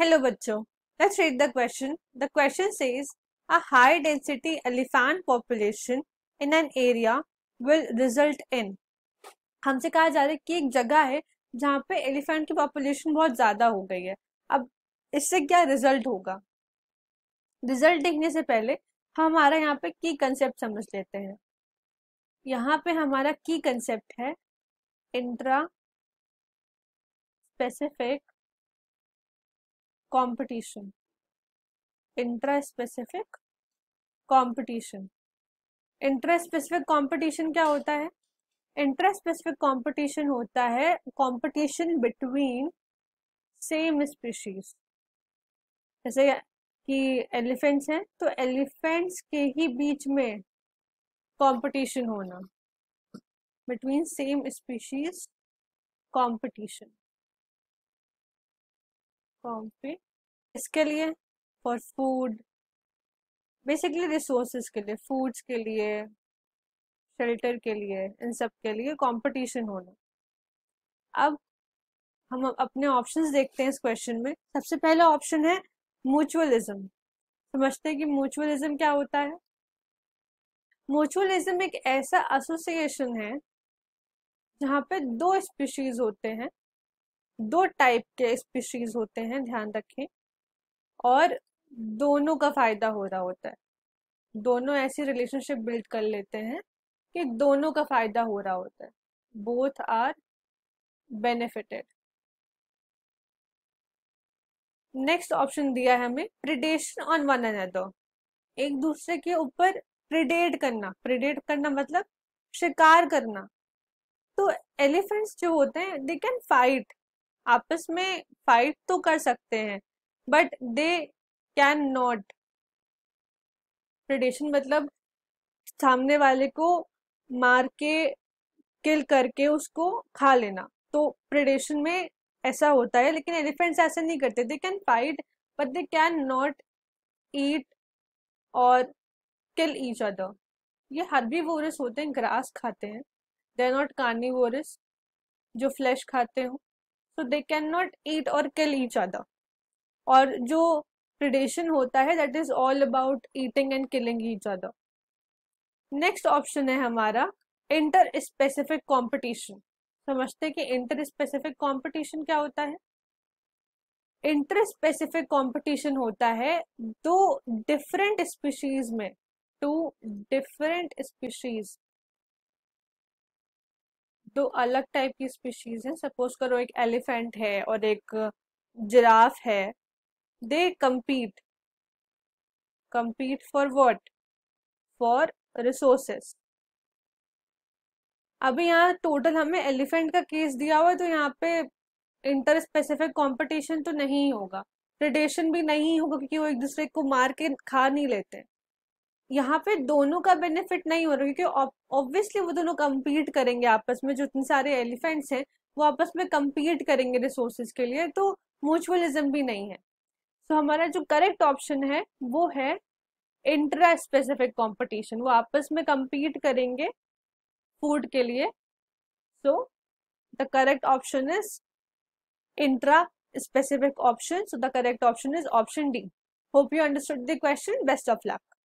hello बच्चों let's read the question the question says a high density elephant population in an area will result in हमसे कहा जा रहा है कि एक जगह है जहाँ पे एलिफेंट की पॉपुलेशन बहुत ज़्यादा हो गई है अब इससे क्या रिजल्ट होगा रिजल्ट देखने से पहले हमारा यहाँ पे की कंसेप्ट समझ लेते हैं यहाँ पे हमारा की कंसेप्ट है intra specific specific competition competition specific competition क्या होता है स्पेसिफिक कंपटीशन होता है कंपटीशन बिटवीन सेम स्पीशीज जैसे कि एलिफेंट्स हैं तो एलिफेंट्स के ही बीच में कंपटीशन होना between same species competition form पे इसके लिए फॉर फूड बेसिकली रिसोर्सेज के लिए फूड्स के लिए शेल्टर के लिए इन सब के लिए कंपटीशन होना अब हम अपने ऑप्शंस देखते हैं इस क्वेश्चन में सबसे पहला ऑप्शन है म्यूचुअलिज्म समझते हैं कि म्यूचुअलिज्म क्या होता है म्यूचुअलिज्म एक ऐसा एसोसिएशन है जहाँ पे दो स्पीशीज होते हैं दो टाइप के स्पीशीज होते हैं ध्यान रखें और दोनों का फायदा हो रहा होता है दोनों ऐसी रिलेशनशिप बिल्ड कर लेते हैं कि दोनों का फायदा हो रहा होता है both are benefited next option दिया है हमें प्रिडेशन ऑन वन अनदर एक दूसरे के ऊपर प्रिडेट करना प्रिडेट करना मतलब शिकार करना तो एलिफेंट्स जो होते हैं दे कैन फाइट आपस में फाइट तो कर सकते हैं but they can not predation मतलब सामने वाले को मार के किल करके उसको खा लेना तो प्रेडेशन में ऐसा होता है लेकिन एलिफेंट्स ऐसा नहीं करते they can fight but they can not eat और किल ईच अदर ये वोरस होते हैं ग्रास खाते हैं दे आर नॉट कार्निवोरस जो फ्लैश खाते हो सो दे कैन नॉट ईट और किल ईच अदर और जो प्रिडेशन होता है that is all about eating and killing each other next option है हमारा इंटर स्पेसिफिक कॉम्पिटिशन समझते हैं कि इंटर स्पेसिफिक कॉम्पिटिशन क्या होता है इंटर स्पेसिफिक कॉम्पिटिशन होता है दो डिफरेंट स्पीशीज में टू डिफरेंट स्पीशीज दो अलग टाइप की स्पीशीज हैं सपोज करो एक एलिफेंट है और एक जिराफ है they compete compete for what for resources अभी यहाँ टोटल हमें एलिफेंट का केस दिया हुआ है तो यहाँ पे इंटर स्पेसिफिक कॉम्पिटिशन तो नहीं होगा प्रेडेशन भी नहीं होगा क्योंकि वो एक दूसरे को मार के खा नहीं लेते यहाँ पे दोनों का बेनिफिट नहीं हो रहा क्योंकि ऑब्वियसली वो दोनों कम्पीट करेंगे आपस में जो इतने सारे एलिफेंट्स हैं वो आपस में कम्पीट करेंगे रिसोर्सेज के लिए तो म्यूचुअलिज्म भी नहीं है सो so, हमारा जो करेक्ट ऑप्शन है वो है इंट्रा स्पेसिफिक कॉम्पिटिशन वो आपस में कम्पीट करेंगे फूड के लिए so the correct option is intra specific option so the correct option is option D hope you understood the question best of luck